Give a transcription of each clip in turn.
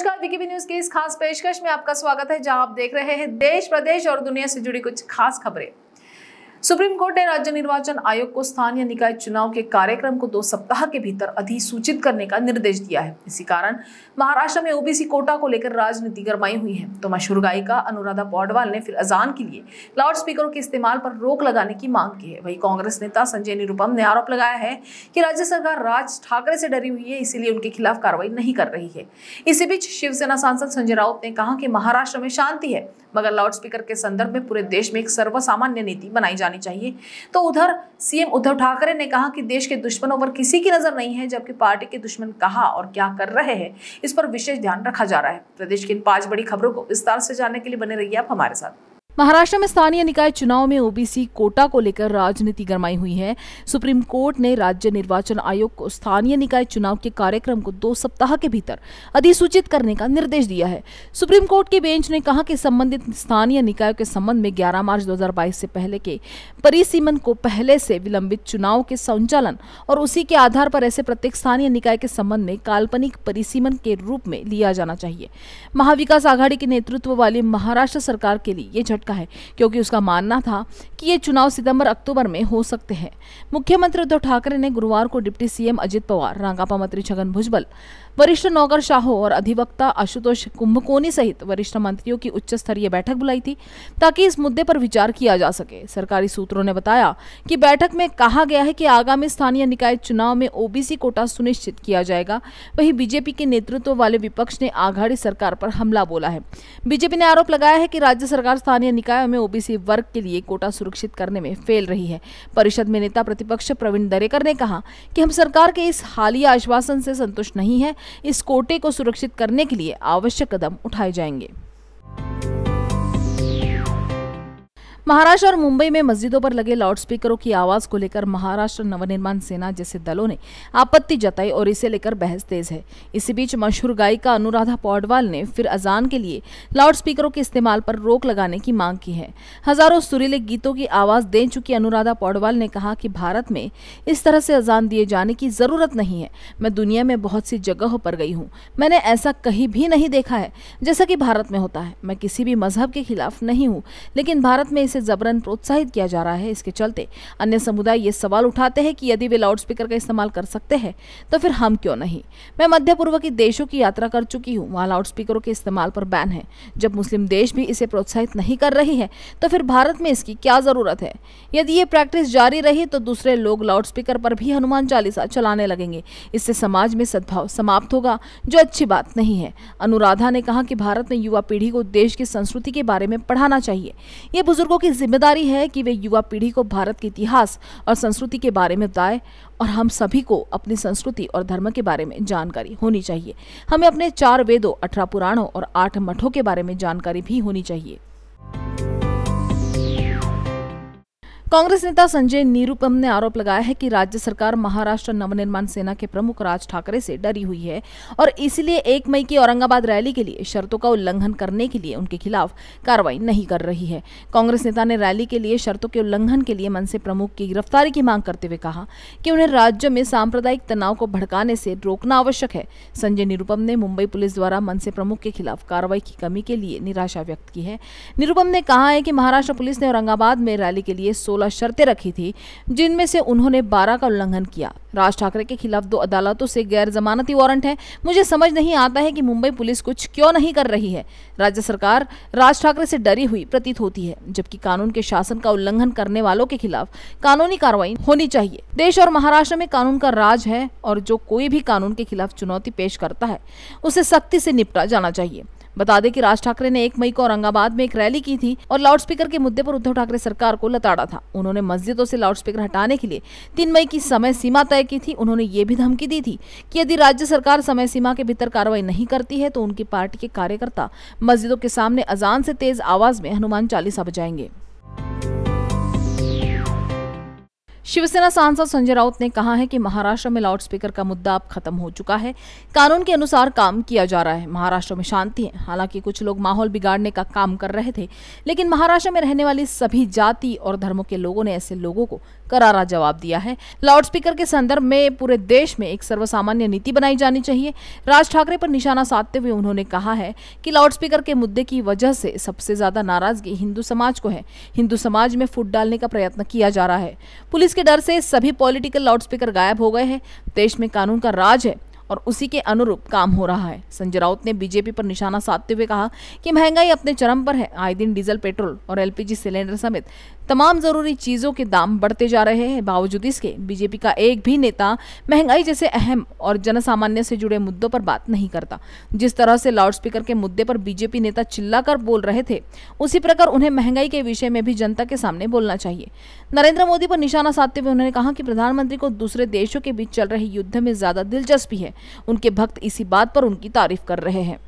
नमस्कार BKB news की इस खास पेशकश में आपका स्वागत है जहां आप देख रहे हैं देश प्रदेश और दुनिया से जुड़ी कुछ खास खबरें सुप्रीम कोर्ट ने राज्य निर्वाचन आयोग को स्थानीय निकाय चुनाव के कार्यक्रम को दो सप्ताह के भीतर अधिसूचित करने का निर्देश दिया है इसी कारण महाराष्ट्र में ओबीसी कोटा को लेकर राजनीति गरमाई हुई है तो मशहूर गायिका अनुराधा पौडवाल ने फिर अजान के लिए लाउड स्पीकरों के इस्तेमाल पर रोक लगाने की मांग की है वही कांग्रेस नेता संजय निरुपम ने आरोप लगाया है कि राज्य सरकार राज ठाकरे से डरी हुई है इसीलिए उनके खिलाफ कार्रवाई नहीं कर रही है इसी बीच शिवसेना सांसद संजय राउत ने कहा कि महाराष्ट्र में शांति है मगर स्पीकर के संदर्भ में पूरे देश में एक सर्वसामान्य नीति बनाई जा जानी चाहिए तो उधर सीएम उद्धव ठाकरे ने कहा कि देश के दुश्मनों पर किसी की नज़र नहीं है जबकि पार्टी के दुश्मन कहा और क्या कर रहे हैं इस पर विशेष ध्यान रखा जा रहा है प्रदेश की इन पांच बड़ी खबरों को विस्तार से जानने के लिए बने रहिए आप हमारे साथ महाराष्ट्र में स्थानीय निकाय चुनाव में ओबीसी कोटा को लेकर राजनीति गरमाई हुई है सुप्रीम कोर्ट ने राज्य निर्वाचन आयोग को स्थानीय निकाय चुनाव के कार्यक्रम को दो सप्ताह के भीतर अधिसूचित करने का निर्देश दिया है सुप्रीम कोर्ट के बेंच ने कहा कि संबंधित स्थानीय निकायों के संबंध में 11 मार्च 2022 से पहले के परिसीमन को पहले से विलंबित चुनाव के संचालन और उसी के आधार पर ऐसे प्रत्येक स्थानीय निकाय के संबंध में काल्पनिक परिसीमन के रूप में लिया जाना चाहिए महाविकास आघाड़ी के नेतृत्व वाली महाराष्ट्र सरकार के लिए ये बजट का है क्योंकि उसका मानना था कि ये चुनाव सितंबर अक्टूबर में हो सकते हैं मुख्यमंत्री उद्धव ठाकरे ने गुरुवार को डिप्टी सीएम अजित पवार रांगापा मंत्री छगन भुजबल वरिष्ठ नौकर शाहो और अधिवक्ता आशुतोष कुंभकोनी सहित वरिष्ठ मंत्रियों की उच्च स्तरीय बैठक बुलाई थी ताकि इस मुद्दे पर विचार किया जा सके सरकारी सूत्रों ने बताया कि बैठक में कहा गया है कि आगामी स्थानीय निकाय चुनाव में ओबीसी कोटा सुनिश्चित किया जाएगा वहीं बीजेपी के नेतृत्व वाले विपक्ष ने आघाड़ी सरकार पर हमला बोला है बीजेपी ने आरोप लगाया है कि राज्य सरकार स्थानीय निकायों में ओबीसी वर्ग के लिए कोटा सुरक्षित करने में फेल रही है परिषद में नेता प्रतिपक्ष प्रवीण दरेकर ने कहा कि हम सरकार के इस हालिया आश्वासन से संतुष्ट नहीं है इस कोटे को सुरक्षित करने के लिए आवश्यक कदम उठाए जाएंगे महाराष्ट्र और मुंबई में मस्जिदों पर लगे लाउडस्पीकरों की आवाज को लेकर महाराष्ट्र नवनिर्माण सेना जैसे दलों ने आपत्ति जताई और इसे लेकर बहस तेज है इसी बीच मशहूर गायिका अनुराधा पौडवाल ने फिर अजान के लिए लाउडस्पीकरों के इस्तेमाल पर रोक लगाने की मांग की है हजारों सुरीले गीतों की आवाज दे चुकी अनुराधा पौडवाल ने कहा कि भारत में इस तरह से अजान दिए जाने की जरूरत नहीं है मैं दुनिया में बहुत सी जगहों पर गई हूँ मैंने ऐसा कहीं भी नहीं देखा है जैसा कि भारत में होता है मैं किसी भी मजहब के खिलाफ नहीं हूँ लेकिन भारत में इसे इसे जबरन प्रोत्साहित किया जा रहा है इसके चलते अन्य समुदाय ये सवाल उठाते हैं कि यदि वे लाउडस्पीकर का इस्तेमाल कर सकते हैं तो फिर हम क्यों नहीं मैं मध्य पूर्व के देशों की यात्रा कर चुकी हूँ वहाँ लाउडस्पीकरों के इस्तेमाल पर बैन है जब मुस्लिम देश भी इसे प्रोत्साहित नहीं कर रही है तो फिर भारत में इसकी क्या ज़रूरत है यदि ये प्रैक्टिस जारी रही तो दूसरे लोग लाउडस्पीकर पर भी हनुमान चालीसा चलाने लगेंगे इससे समाज में सद्भाव समाप्त होगा जो अच्छी बात नहीं है अनुराधा ने कहा कि भारत में युवा पीढ़ी को देश की संस्कृति के बारे में पढ़ाना चाहिए ये बुजुर्गों की जिम्मेदारी है कि वे युवा पीढ़ी को भारत के इतिहास और संस्कृति के बारे में बताए और हम सभी को अपनी संस्कृति और धर्म के बारे में जानकारी होनी चाहिए हमें अपने चार वेदों अठारह पुराणों और आठ मठों के बारे में जानकारी भी होनी चाहिए कांग्रेस नेता संजय निरुपम ने आरोप लगाया है कि राज्य सरकार महाराष्ट्र नवनिर्माण सेना के प्रमुख राज ठाकरे से डरी हुई है और इसलिए एक मई की औरंगाबाद रैली के लिए शर्तों का उल्लंघन करने के लिए उनके खिलाफ कार्रवाई नहीं कर रही है कांग्रेस नेता ने रैली के लिए शर्तों के उल्लंघन के लिए मनसे प्रमुख की गिरफ्तारी की मांग करते हुए कहा कि उन्हें राज्य में सांप्रदायिक तनाव को भड़काने से रोकना आवश्यक है संजय निरुपम ने मुंबई पुलिस द्वारा मनसे प्रमुख के खिलाफ कार्रवाई की कमी के लिए निराशा व्यक्त की है निरुपम ने कहा है कि महाराष्ट्र पुलिस ने औरंगाबाद में रैली के लिए सोलह सोलह शर्तें रखी थी जिनमें से उन्होंने बारह का उल्लंघन किया राज ठाकरे के खिलाफ दो अदालतों से गैर जमानती वारंट है मुझे समझ नहीं आता है कि मुंबई पुलिस कुछ क्यों नहीं कर रही है राज्य सरकार राज ठाकरे से डरी हुई प्रतीत होती है जबकि कानून के शासन का उल्लंघन करने वालों के खिलाफ कानूनी कार्रवाई होनी चाहिए देश और महाराष्ट्र में कानून का राज है और जो कोई भी कानून के खिलाफ चुनौती पेश करता है उसे सख्ती से निपटा जाना चाहिए बता दें कि राज ठाकरे ने एक मई को औरंगाबाद में एक रैली की थी और लाउडस्पीकर के मुद्दे पर उद्धव ठाकरे सरकार को लताड़ा था उन्होंने मस्जिदों से लाउडस्पीकर हटाने के लिए तीन मई की समय सीमा तय की थी उन्होंने ये भी धमकी दी थी कि यदि राज्य सरकार समय सीमा के भीतर कार्रवाई नहीं करती है तो उनकी पार्टी के कार्यकर्ता मस्जिदों के सामने अजान से तेज आवाज में हनुमान चालीसा बजाएंगे शिवसेना सांसद संजय राउत ने कहा है कि महाराष्ट्र में लाउडस्पीकर का मुद्दा अब खत्म हो चुका है कानून के अनुसार काम किया जा रहा है महाराष्ट्र में शांति है हालांकि कुछ लोग माहौल बिगाड़ने का काम कर रहे थे लेकिन महाराष्ट्र में रहने वाली सभी जाति और धर्मों के लोगों ने ऐसे लोगों को करारा जवाब दिया है लाउडस्पीकर के संदर्भ में पूरे देश में एक सर्वसामान्य नीति बनाई जानी चाहिए राज ठाकरे पर निशाना साधते हुए उन्होंने कहा है कि लाउडस्पीकर के मुद्दे की वजह से सबसे ज्यादा नाराजगी हिंदू समाज को है हिंदू समाज में फूट डालने का प्रयत्न किया जा रहा है पुलिस के डर से सभी पॉलिटिकल लाउडस्पीकर गायब हो गए हैं देश में कानून का राज है और उसी के अनुरूप काम हो रहा है संजय राउत ने बीजेपी पर निशाना साधते हुए कहा कि महंगाई अपने चरम पर है आए दिन डीजल पेट्रोल और एलपीजी सिलेंडर समेत तमाम जरूरी चीज़ों के दाम बढ़ते जा रहे हैं बावजूद इसके बीजेपी का एक भी नेता महंगाई जैसे अहम और जनसामान्य से जुड़े मुद्दों पर बात नहीं करता जिस तरह से लाउडस्पीकर के मुद्दे पर बीजेपी नेता चिल्लाकर बोल रहे थे उसी प्रकार उन्हें महंगाई के विषय में भी जनता के सामने बोलना चाहिए नरेंद्र मोदी पर निशाना साधते हुए उन्होंने कहा कि प्रधानमंत्री को दूसरे देशों के बीच चल रहे युद्ध में ज्यादा दिलचस्पी है उनके भक्त इसी बात पर उनकी तारीफ कर रहे हैं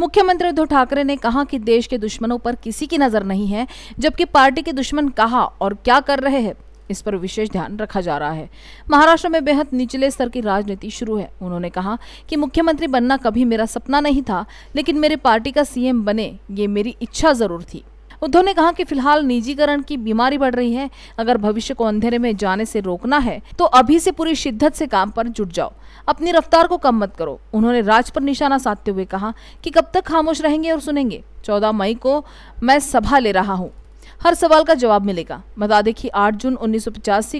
मुख्यमंत्री उद्धव ठाकरे ने कहा कि देश के दुश्मनों पर किसी की नजर नहीं है जबकि पार्टी के दुश्मन कहा और क्या कर रहे हैं इस पर विशेष ध्यान रखा जा रहा है महाराष्ट्र में बेहद निचले स्तर की राजनीति शुरू है उन्होंने कहा कि मुख्यमंत्री बनना कभी मेरा सपना नहीं था लेकिन मेरे पार्टी का सीएम बने ये मेरी इच्छा जरूर थी उद्धव ने कहा कि फिलहाल निजीकरण की बीमारी बढ़ रही है अगर भविष्य को अंधेरे में जाने से रोकना है तो अभी से पूरी शिद्दत से काम पर जुट जाओ अपनी रफ्तार को कम मत करो उन्होंने राज पर निशाना साधते हुए कहा कि कब तक खामोश रहेंगे और सुनेंगे चौदह मई को मैं सभा ले रहा हूँ हर सवाल का जवाब मिलेगा बता दें कि आठ जून उन्नीस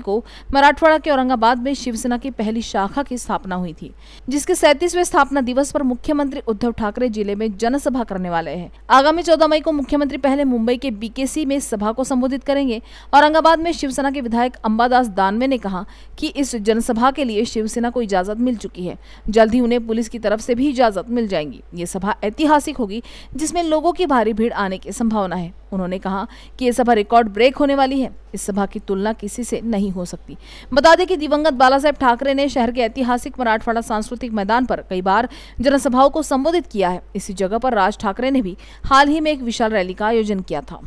को मराठवाड़ा के औरंगाबाद में शिवसेना की पहली शाखा की स्थापना हुई थी जिसके सैतीसवें स्थापना दिवस पर मुख्यमंत्री उद्धव ठाकरे जिले में जनसभा करने वाले हैं आगामी चौदह मई को मुख्यमंत्री पहले मुंबई के बीकेसी में सभा को संबोधित करेंगे औरंगाबाद में शिवसेना के विधायक अम्बादास दानवे ने कहा की इस जनसभा के लिए शिवसेना को इजाजत मिल चुकी है जल्द ही उन्हें पुलिस की तरफ से भी इजाजत मिल जाएगी ये सभा ऐतिहासिक होगी जिसमें लोगों की भारी भीड़ आने की संभावना है उन्होंने कहा कि यह सभा रिकॉर्ड ब्रेक होने वाली है इस सभा की तुलना किसी से नहीं हो सकती बता दें कि दिवंगत बाला साहेब ठाकरे ने शहर के ऐतिहासिक मराठवाड़ा सांस्कृतिक मैदान पर कई बार जनसभाओं को संबोधित किया है इसी जगह पर राज ठाकरे ने भी हाल ही में एक विशाल रैली का आयोजन किया था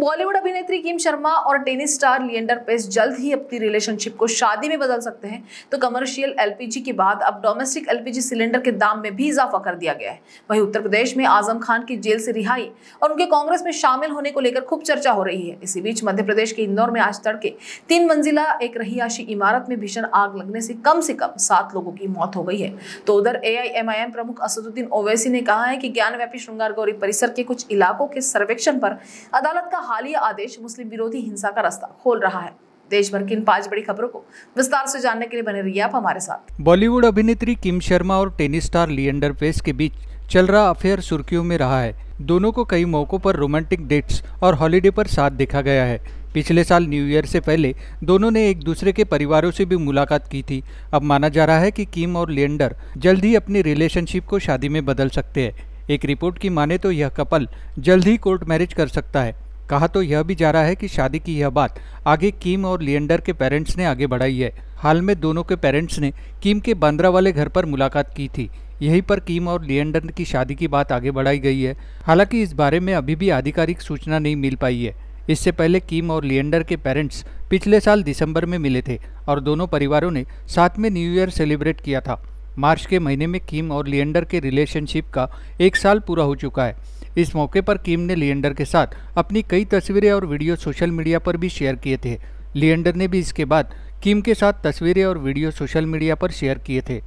बॉलीवुड अभिनेत्री किम शर्मा और टेनिस स्टार लियंडर पेस जल्द ही अपनी रिलेशनशिप को शादी में बदल सकते हैं तो कमर्शियल एलपीजी के बाद अब डोमेस्टिक एलपीजी सिलेंडर के दाम में भी इजाफा कर दिया गया है वहीं उत्तर प्रदेश में आजम खान की जेल से रिहाई और उनके कांग्रेस में शामिल होने को लेकर खूब चर्चा हो रही है इसी बीच मध्य प्रदेश के इंदौर में आज तड़के तीन मंजिला एक रहियाशी इमारत में भीषण आग लगने से कम से कम सात लोगों की मौत हो गई है तो उधर एआईएमआईएम प्रमुख असदुद्दीन ओवैसी ने कहा है कि व्यापी श्रृंगार गौरी परिसर के कुछ इलाकों के सर्वेक्षण पर अदालत का हालिया आदेश मुस्लिम विरोधी हिंसा का रास्ता खोल रहा है देश भर की इन पांच बड़ी खबरों को विस्तार से जानने के लिए बने रहिए आप हमारे साथ बॉलीवुड अभिनेत्री किम शर्मा और टेनिस स्टार लियंडर पेस के बीच चल रहा अफेयर सुर्खियों में रहा है दोनों को कई मौकों पर रोमांटिक डेट्स और हॉलीडे पर साथ देखा गया है पिछले साल न्यू ईयर से पहले दोनों ने एक दूसरे के परिवारों से भी मुलाकात की थी अब माना जा रहा है कि किम और लियंडर जल्द ही अपनी रिलेशनशिप को शादी में बदल सकते हैं एक रिपोर्ट की माने तो यह कपल जल्द ही कोर्ट मैरिज कर सकता है कहा तो यह भी जा रहा है कि शादी की यह बात आगे किम और लियंडर के पेरेंट्स ने आगे बढ़ाई है हाल में दोनों के पेरेंट्स ने किम के बांद्रा वाले घर पर मुलाकात की थी यहीं पर किम और लियंडर की शादी की बात आगे बढ़ाई गई है हालांकि इस बारे में अभी भी आधिकारिक सूचना नहीं मिल पाई है इससे पहले किम और लियंडर के पेरेंट्स पिछले साल दिसंबर में मिले थे और दोनों परिवारों ने साथ में न्यू ईयर सेलिब्रेट किया था मार्च के महीने में किम और लियंडर के रिलेशनशिप का एक साल पूरा हो चुका है इस मौके पर किम ने लियंडर के साथ अपनी कई तस्वीरें और वीडियो सोशल मीडिया पर भी शेयर किए थे लियंडर ने भी इसके बाद किम के साथ तस्वीरें और वीडियो सोशल मीडिया पर शेयर किए थे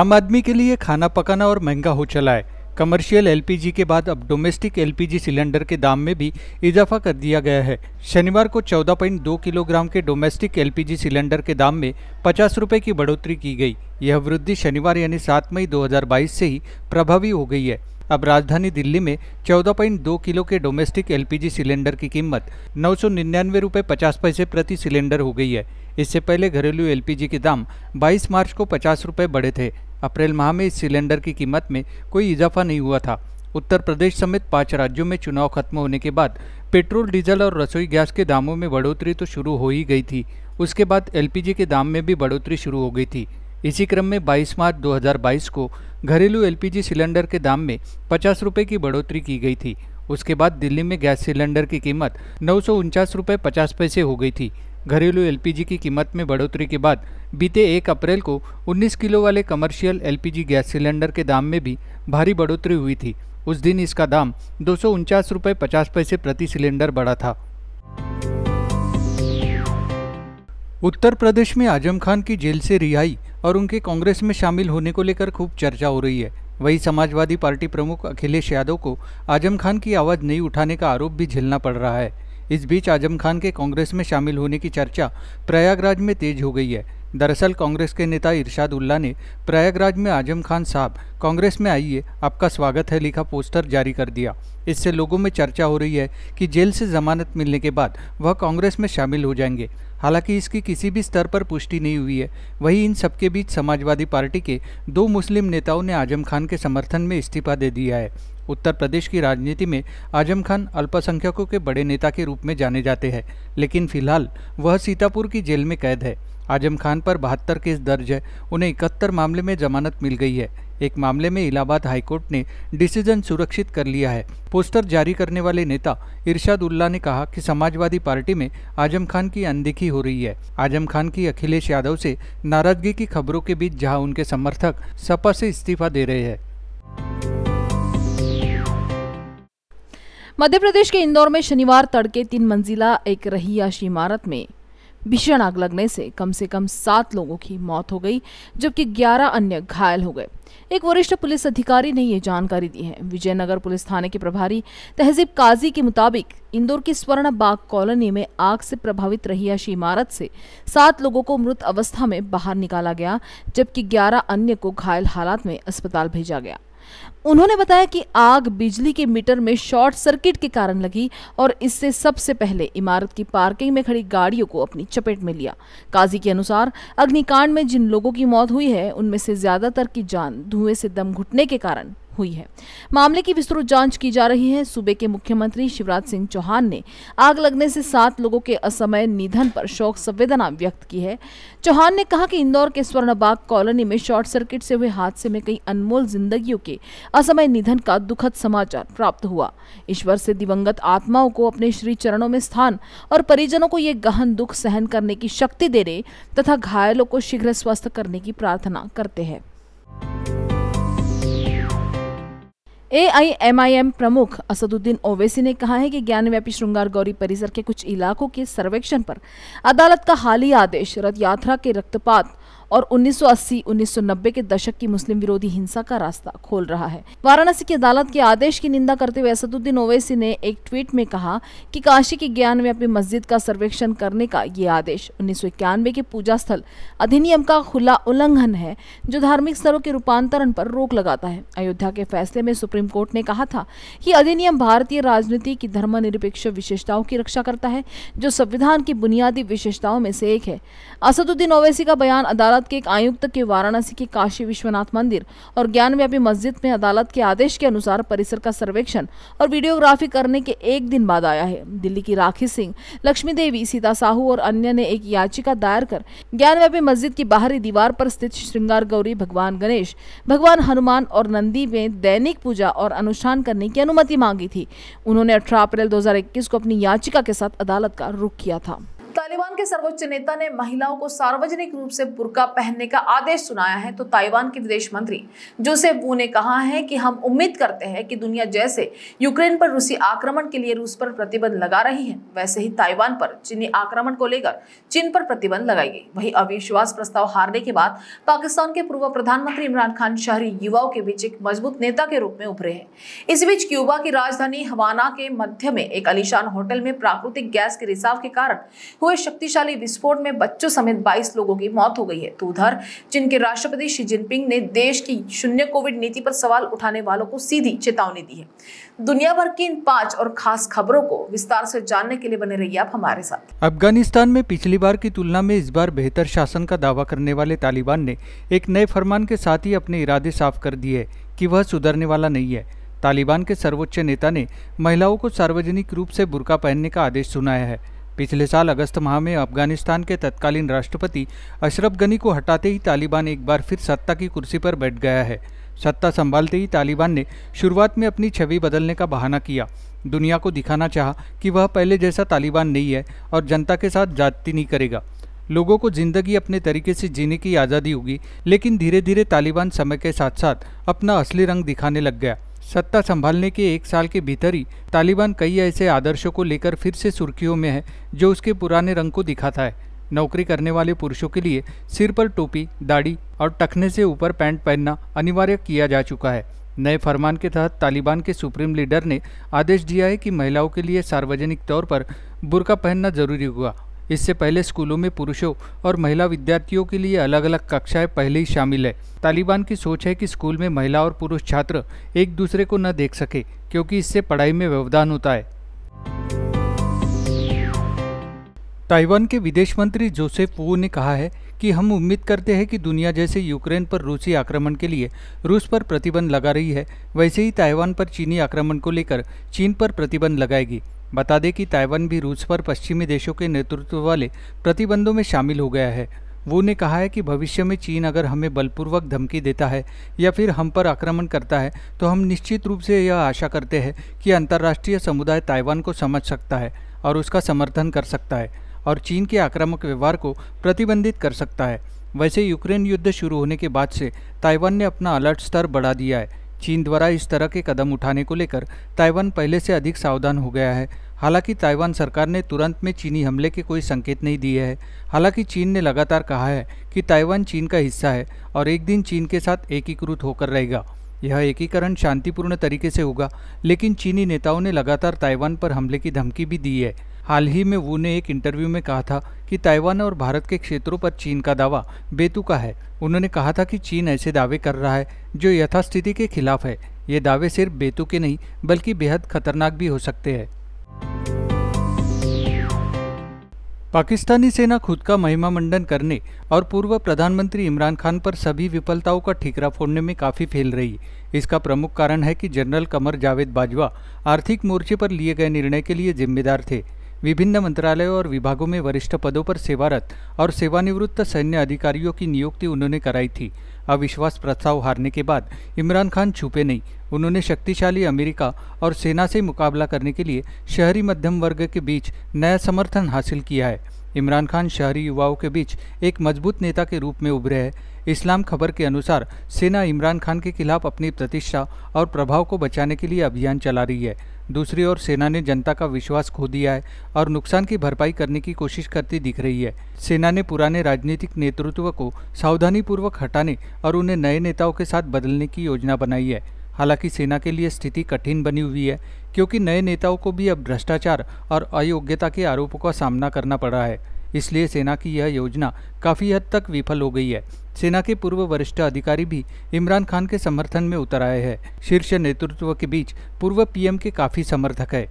आम आदमी के लिए खाना पकाना और महंगा हो चला है कमर्शियल एलपीजी के बाद अब डोमेस्टिक एलपीजी सिलेंडर के दाम में भी इजाफा कर दिया गया है शनिवार को 14.2 किलोग्राम के डोमेस्टिक एलपीजी सिलेंडर के दाम में पचास रुपये की बढ़ोतरी की गई यह वृद्धि शनिवार यानी 7 मई 2022 से ही प्रभावी हो गई है अब राजधानी दिल्ली में 14.2 किलो के डोमेस्टिक एलपीजी सिलेंडर की कीमत नौ सौ निन्यानवे रुपये पचास पैसे प्रति सिलेंडर हो गई है इससे पहले घरेलू एलपीजी के दाम 22 मार्च को पचास रुपये बढ़े थे अप्रैल माह में इस सिलेंडर की कीमत में कोई इजाफा नहीं हुआ था उत्तर प्रदेश समेत पाँच राज्यों में चुनाव खत्म होने के बाद पेट्रोल डीजल और रसोई गैस के दामों में बढ़ोतरी तो शुरू हो ही गई थी उसके बाद एलपीजी के दाम में भी बढ़ोतरी शुरू हो गई थी इसी क्रम में 22 मार्च 2022 को घरेलू एलपीजी सिलेंडर के दाम में पचास रुपये की बढ़ोतरी की गई थी उसके बाद दिल्ली में गैस सिलेंडर की कीमत नौ सौ रुपये पचास पैसे हो गई थी घरेलू एलपीजी की कीमत में बढ़ोतरी के बाद बीते एक अप्रैल को 19 किलो वाले कमर्शियल एलपीजी गैस सिलेंडर के दाम में भी भारी बढ़ोतरी हुई थी उस दिन इसका दाम दो सौ पचास पैसे प्रति सिलेंडर बढ़ा था उत्तर प्रदेश में आजम खान की जेल से रिहाई और उनके कांग्रेस में शामिल होने को लेकर खूब चर्चा हो रही है वहीं समाजवादी पार्टी प्रमुख अखिलेश यादव को आजम खान की आवाज़ नहीं उठाने का आरोप भी झेलना पड़ रहा है इस बीच आजम खान के कांग्रेस में शामिल होने की चर्चा प्रयागराज में तेज हो गई है दरअसल कांग्रेस के नेता इरशाद उल्ला ने प्रयागराज में आजम खान साहब कांग्रेस में आइए आपका स्वागत है लिखा पोस्टर जारी कर दिया इससे लोगों में चर्चा हो रही है कि जेल से जमानत मिलने के बाद वह कांग्रेस में शामिल हो जाएंगे हालांकि इसकी किसी भी स्तर पर पुष्टि नहीं हुई है वहीं इन सबके बीच समाजवादी पार्टी के दो मुस्लिम नेताओं ने आजम खान के समर्थन में इस्तीफा दे दिया है उत्तर प्रदेश की राजनीति में आजम खान अल्पसंख्यकों के बड़े नेता के रूप में जाने जाते हैं लेकिन फिलहाल वह सीतापुर की जेल में कैद है आजम खान पर बहत्तर केस दर्ज है उन्हें इकहत्तर मामले में जमानत मिल गई है एक मामले में इलाहाबाद हाईकोर्ट ने डिसीजन सुरक्षित कर लिया है पोस्टर जारी करने वाले नेता इरशाद उल्ला ने कहा कि समाजवादी पार्टी में आजम खान की अनदेखी हो रही है आजम खान की अखिलेश यादव से नाराजगी की खबरों के बीच जहां उनके समर्थक सपा से इस्तीफा दे रहे हैं मध्य प्रदेश के इंदौर में शनिवार तड़के तीन मंजिला एक रहियाशी इमारत में भीषण आग लगने से कम से कम सात लोगों की मौत हो गई जबकि ग्यारह अन्य घायल हो गए एक वरिष्ठ पुलिस अधिकारी ने ये जानकारी दी है विजयनगर पुलिस थाने के प्रभारी तहजीब काजी के मुताबिक इंदौर की स्वर्ण बाग कॉलोनी में आग से प्रभावित रहियाशी इमारत से सात लोगों को मृत अवस्था में बाहर निकाला गया जबकि ग्यारह अन्य को घायल हालात में अस्पताल भेजा गया उन्होंने बताया कि आग बिजली के मीटर में शॉर्ट सर्किट के कारण लगी और इससे सबसे पहले इमारत की पार्किंग में खड़ी गाड़ियों को अपनी चपेट में लिया काजी के अनुसार अग्निकांड में जिन लोगों की मौत हुई है उनमें से ज्यादातर की जान धुएं से दम घुटने के कारण हुई है मामले की विस्तृत जांच की जा रही है सूबे के मुख्यमंत्री शिवराज सिंह चौहान ने आग लगने से सात लोगों के असमय निधन पर शोक संवेदना व्यक्त की है चौहान ने कहा कि इंदौर के स्वर्णबाग कॉलोनी में शॉर्ट सर्किट से हुए हादसे में कई अनमोल जिंदगियों के असमय निधन का दुखद समाचार प्राप्त हुआ ईश्वर से दिवंगत आत्माओं को अपने श्री चरणों में स्थान और परिजनों को ये गहन दुख सहन करने की शक्ति देने तथा घायलों को शीघ्र स्वस्थ करने की प्रार्थना करते हैं एआईएमआईएम प्रमुख असदुद्दीन ओवैसी ने कहा है कि ज्ञानव्यापी श्रृंगार गौरी परिसर के कुछ इलाकों के सर्वेक्षण पर अदालत का ही आदेश रथ यात्रा के रक्तपात और 1980-1990 के दशक की मुस्लिम विरोधी हिंसा का रास्ता खोल रहा है वाराणसी की अदालत के आदेश की निंदा करते हुए असदुद्दीन ओवैसी ने एक ट्वीट में कहा कि काशी के ज्ञान में अपनी मस्जिद का सर्वेक्षण करने का ये आदेश उन्नीस के पूजा स्थल अधिनियम का खुला उल्लंघन है जो धार्मिक स्थलों के रूपांतरण पर रोक लगाता है अयोध्या के फैसले में सुप्रीम कोर्ट ने कहा था कि अधिनियम भारतीय राजनीति की धर्मनिरपेक्ष विशेषताओं की रक्षा करता है जो संविधान की बुनियादी विशेषताओं में से एक है असदुद्दीन ओवैसी का बयान अदालत अदालत के एक आयुक्त के वाराणसी के काशी विश्वनाथ मंदिर और ज्ञानव्यापी मस्जिद में अदालत के आदेश के अनुसार परिसर का सर्वेक्षण और वीडियोग्राफी करने के एक दिन बाद आया है दिल्ली की राखी सिंह लक्ष्मी देवी सीता साहू और अन्य ने एक याचिका दायर कर ज्ञानव्यापी मस्जिद की बाहरी दीवार पर स्थित श्रृंगार गौरी भगवान गणेश भगवान हनुमान और नंदी में दैनिक पूजा और अनुष्ठान करने की अनुमति मांगी थी उन्होंने अठारह अप्रैल दो को अपनी याचिका के साथ अदालत का रुख किया था तालिबान के सर्वोच्च नेता ने महिलाओं को सार्वजनिक रूप से बुरका पहनने का आदेश सुनाया है तो ताइवान के विदेश मंत्री जोसेफ वू ने कहा है कि हम उम्मीद करते हैं कि दुनिया जैसे यूक्रेन पर रूसी आक्रमण के लिए रूस पर प्रतिबंध लगा रही है वैसे ही ताइवान पर चीनी आक्रमण को लेकर चीन पर प्रतिबंध लगाई गई वही अविश्वास प्रस्ताव हारने के बाद पाकिस्तान के पूर्व प्रधानमंत्री इमरान खान शहरी युवाओं के बीच एक मजबूत नेता के रूप में उभरे हैं इस बीच क्यूबा की राजधानी हवाना के मध्य में एक अलीशान होटल में प्राकृतिक गैस के रिसाव के कारण हुए हुए शक्तिशाली विस्फोट में बच्चों समेत 22 लोगों की मौत हो गई है तो उधर चीन के राष्ट्रपति शी जिनपिंग ने देश की शून्य कोविड नीति पर सवाल उठाने वालों को सीधी चेतावनी दी है दुनिया भर की इन पांच और खास खबरों को विस्तार से जानने के लिए बने रहिए आप हमारे साथ अफगानिस्तान में पिछली बार की तुलना में इस बार बेहतर शासन का दावा करने वाले तालिबान ने एक नए फरमान के साथ ही अपने इरादे साफ कर दिए कि वह सुधरने वाला नहीं है तालिबान के सर्वोच्च नेता ने महिलाओं को सार्वजनिक रूप से बुरका पहनने का आदेश सुनाया है पिछले साल अगस्त माह में अफगानिस्तान के तत्कालीन राष्ट्रपति अशरफ गनी को हटाते ही तालिबान एक बार फिर सत्ता की कुर्सी पर बैठ गया है सत्ता संभालते ही तालिबान ने शुरुआत में अपनी छवि बदलने का बहाना किया दुनिया को दिखाना चाहा कि वह पहले जैसा तालिबान नहीं है और जनता के साथ जाति नहीं करेगा लोगों को जिंदगी अपने तरीके से जीने की आज़ादी होगी लेकिन धीरे धीरे तालिबान समय के साथ साथ अपना असली रंग दिखाने लग गया सत्ता संभालने के एक साल के भीतर ही तालिबान कई ऐसे आदर्शों को लेकर फिर से सुर्खियों में है जो उसके पुराने रंग को दिखाता है नौकरी करने वाले पुरुषों के लिए सिर पर टोपी दाढ़ी और टखने से ऊपर पैंट पहनना अनिवार्य किया जा चुका है नए फरमान के तहत तालिबान के सुप्रीम लीडर ने आदेश दिया है कि महिलाओं के लिए सार्वजनिक तौर पर बुरका पहनना जरूरी हुआ इससे पहले स्कूलों में पुरुषों और महिला विद्यार्थियों के लिए अलग अलग कक्षाएं पहले ही शामिल है तालिबान की सोच है कि स्कूल में महिला और पुरुष छात्र एक दूसरे को न देख सके क्योंकि इससे पढ़ाई में व्यवधान होता है ताइवान के विदेश मंत्री जोसेफ वू ने कहा है कि हम उम्मीद करते हैं कि दुनिया जैसे यूक्रेन पर रूसी आक्रमण के लिए रूस पर प्रतिबंध लगा रही है वैसे ही ताइवान पर चीनी आक्रमण को लेकर चीन पर प्रतिबंध लगाएगी बता दें कि ताइवान भी रूस पर पश्चिमी देशों के नेतृत्व वाले प्रतिबंधों में शामिल हो गया है वो ने कहा है कि भविष्य में चीन अगर हमें बलपूर्वक धमकी देता है या फिर हम पर आक्रमण करता है तो हम निश्चित रूप से यह आशा करते हैं कि अंतर्राष्ट्रीय समुदाय ताइवान को समझ सकता है और उसका समर्थन कर सकता है और चीन के आक्रामक व्यवहार को प्रतिबंधित कर सकता है वैसे यूक्रेन युद्ध शुरू होने के बाद से ताइवान ने अपना अलर्ट स्तर बढ़ा दिया है चीन द्वारा इस तरह के कदम उठाने को लेकर ताइवान पहले से अधिक सावधान हो गया है हालांकि ताइवान सरकार ने तुरंत में चीनी हमले के कोई संकेत नहीं दिए है हालांकि चीन ने लगातार कहा है कि ताइवान चीन का हिस्सा है और एक दिन चीन के साथ एकीकृत होकर रहेगा यह एकीकरण शांतिपूर्ण तरीके से होगा लेकिन चीनी नेताओं ने लगातार ताइवान पर हमले की धमकी भी दी है हाल ही में वू ने एक इंटरव्यू में कहा था कि ताइवान और भारत के क्षेत्रों पर चीन का दावा बेतुका है उन्होंने कहा था कि चीन ऐसे दावे कर रहा है जो यथास्थिति के खिलाफ है ये दावे सिर्फ बेतुके नहीं बल्कि बेहद खतरनाक भी हो सकते हैं पाकिस्तानी सेना खुद का महिमा मंडन करने और पूर्व प्रधानमंत्री इमरान खान पर सभी विफलताओं का ठीकरा फोड़ने में काफ़ी फैल रही इसका प्रमुख कारण है कि जनरल कमर जावेद बाजवा आर्थिक मोर्चे पर लिए गए निर्णय के लिए जिम्मेदार थे विभिन्न मंत्रालयों और विभागों में वरिष्ठ पदों पर सेवारत और सेवानिवृत्त सैन्य अधिकारियों की नियुक्ति उन्होंने कराई थी अविश्वास प्रस्ताव हारने के बाद इमरान खान छुपे नहीं उन्होंने शक्तिशाली अमेरिका और सेना से मुकाबला करने के लिए शहरी मध्यम वर्ग के बीच नया समर्थन हासिल किया है इमरान खान शहरी युवाओं के बीच एक मजबूत नेता के रूप में उभरे हैं इस्लाम खबर के अनुसार सेना इमरान खान के खिलाफ अपनी प्रतिष्ठा और प्रभाव को बचाने के लिए अभियान चला रही है दूसरी ओर सेना ने जनता का विश्वास खो दिया है और नुकसान की भरपाई करने की कोशिश करती दिख रही है सेना ने पुराने राजनीतिक नेतृत्व को सावधानीपूर्वक हटाने और उन्हें नए नेताओं के साथ बदलने की योजना बनाई है हालांकि सेना के लिए स्थिति कठिन बनी हुई है क्योंकि नए नेताओं को भी अब भ्रष्टाचार और अयोग्यता के आरोपों का सामना करना पड़ा है इसलिए सेना की यह योजना काफ़ी हद तक विफल हो गई है सेना के पूर्व वरिष्ठ अधिकारी भी इमरान खान के समर्थन में उतर आए हैं शीर्ष नेतृत्व के बीच पूर्व पीएम के काफ़ी समर्थक है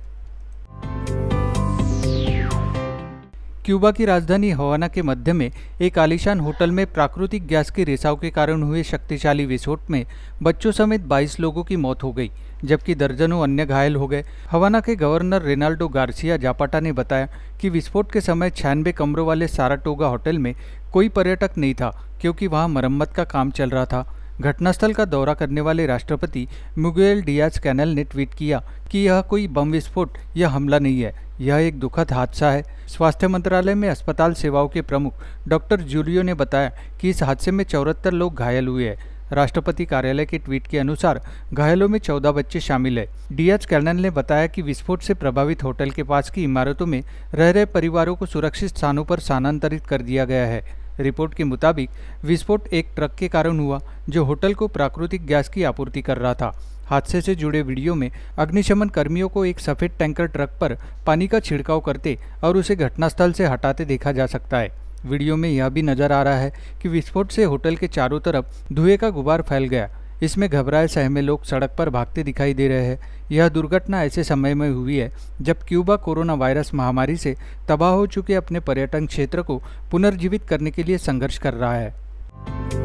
क्यूबा की राजधानी हवाना के मध्य में एक आलिशान होटल में प्राकृतिक गैस के रिसाव के कारण हुए शक्तिशाली विस्फोट में बच्चों समेत 22 लोगों की मौत हो गई जबकि दर्जनों अन्य घायल हो गए हवाना के गवर्नर रेनाल्डो गार्सिया जापाटा ने बताया कि विस्फोट के समय छियानबे कमरों वाले साराटोगा होटल में कोई पर्यटक नहीं था क्योंकि वहाँ मरम्मत का काम चल रहा था घटनास्थल का दौरा करने वाले राष्ट्रपति मुगुएल डियाज कैनल ने ट्वीट किया कि यह कोई बम विस्फोट या हमला नहीं है यह एक दुखद हादसा है स्वास्थ्य मंत्रालय में अस्पताल सेवाओं के प्रमुख डॉक्टर जूलियो ने बताया कि इस हादसे में चौहत्तर लोग घायल हुए हैं राष्ट्रपति कार्यालय के ट्वीट के अनुसार घायलों में चौदह बच्चे शामिल है डीएच कर्नल ने बताया कि विस्फोट से प्रभावित होटल के पास की इमारतों में रह रहे परिवारों को सुरक्षित स्थानों पर स्थानांतरित कर दिया गया है रिपोर्ट के मुताबिक विस्फोट एक ट्रक के कारण हुआ जो होटल को प्राकृतिक गैस की आपूर्ति कर रहा था हादसे से जुड़े वीडियो में अग्निशमन कर्मियों को एक सफ़ेद टैंकर ट्रक पर पानी का छिड़काव करते और उसे घटनास्थल से हटाते देखा जा सकता है वीडियो में यह भी नजर आ रहा है कि विस्फोट से होटल के चारों तरफ धुएं का गुबार फैल गया इसमें घबराए सहमे लोग सड़क पर भागते दिखाई दे रहे हैं यह दुर्घटना ऐसे समय में हुई है जब क्यूबा कोरोना वायरस महामारी से तबाह हो चुके अपने पर्यटन क्षेत्र को पुनर्जीवित करने के लिए संघर्ष कर रहा है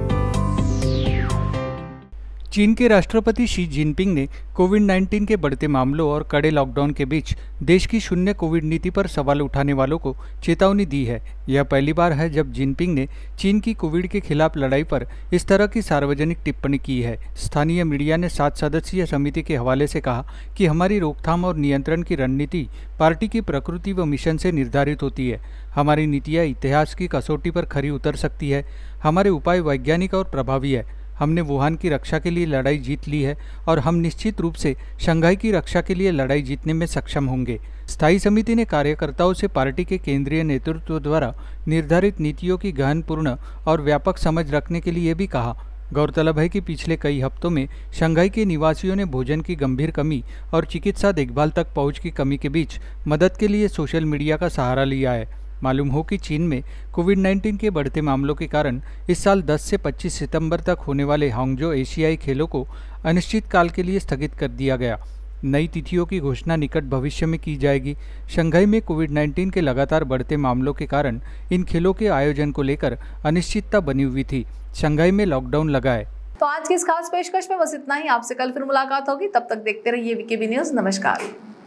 चीन के राष्ट्रपति शी जिनपिंग ने कोविड 19 के बढ़ते मामलों और कड़े लॉकडाउन के बीच देश की शून्य कोविड नीति पर सवाल उठाने वालों को चेतावनी दी है यह पहली बार है जब जिनपिंग ने चीन की कोविड के खिलाफ लड़ाई पर इस तरह की सार्वजनिक टिप्पणी की है स्थानीय मीडिया ने सात सदस्यीय समिति के हवाले से कहा कि हमारी रोकथाम और नियंत्रण की रणनीति पार्टी की प्रकृति व मिशन से निर्धारित होती है हमारी नीतियाँ इतिहास की कसौटी पर खरी उतर सकती है हमारे उपाय वैज्ञानिक और प्रभावी है हमने वुहान की रक्षा के लिए लड़ाई जीत ली है और हम निश्चित रूप से शंघाई की रक्षा के लिए लड़ाई जीतने में सक्षम होंगे स्थायी समिति ने कार्यकर्ताओं से पार्टी के केंद्रीय नेतृत्व द्वारा निर्धारित नीतियों की गहनपूर्ण और व्यापक समझ रखने के लिए भी कहा गौरतलब है कि पिछले कई हफ्तों में शंघाई के निवासियों ने भोजन की गंभीर कमी और चिकित्सा देखभाल तक पहुंच की कमी के बीच मदद के लिए सोशल मीडिया का सहारा लिया है मालूम हो कि चीन में कोविड 19 के बढ़ते मामलों के कारण इस साल 10 से 25 सितंबर तक होने वाले हांगजो एशियाई खेलों को अनिश्चित काल के लिए स्थगित कर दिया गया नई तिथियों की घोषणा निकट भविष्य में की जाएगी शंघाई में कोविड 19 के लगातार बढ़ते मामलों के कारण इन खेलों के आयोजन को लेकर अनिश्चितता बनी हुई थी शंघाई में लॉकडाउन लगाए तो आज की इस खास पेशकश में बस इतना ही आपसे कल फिर मुलाकात होगी तब तक देखते रहिए वीकेबी न्यूज़ नमस्कार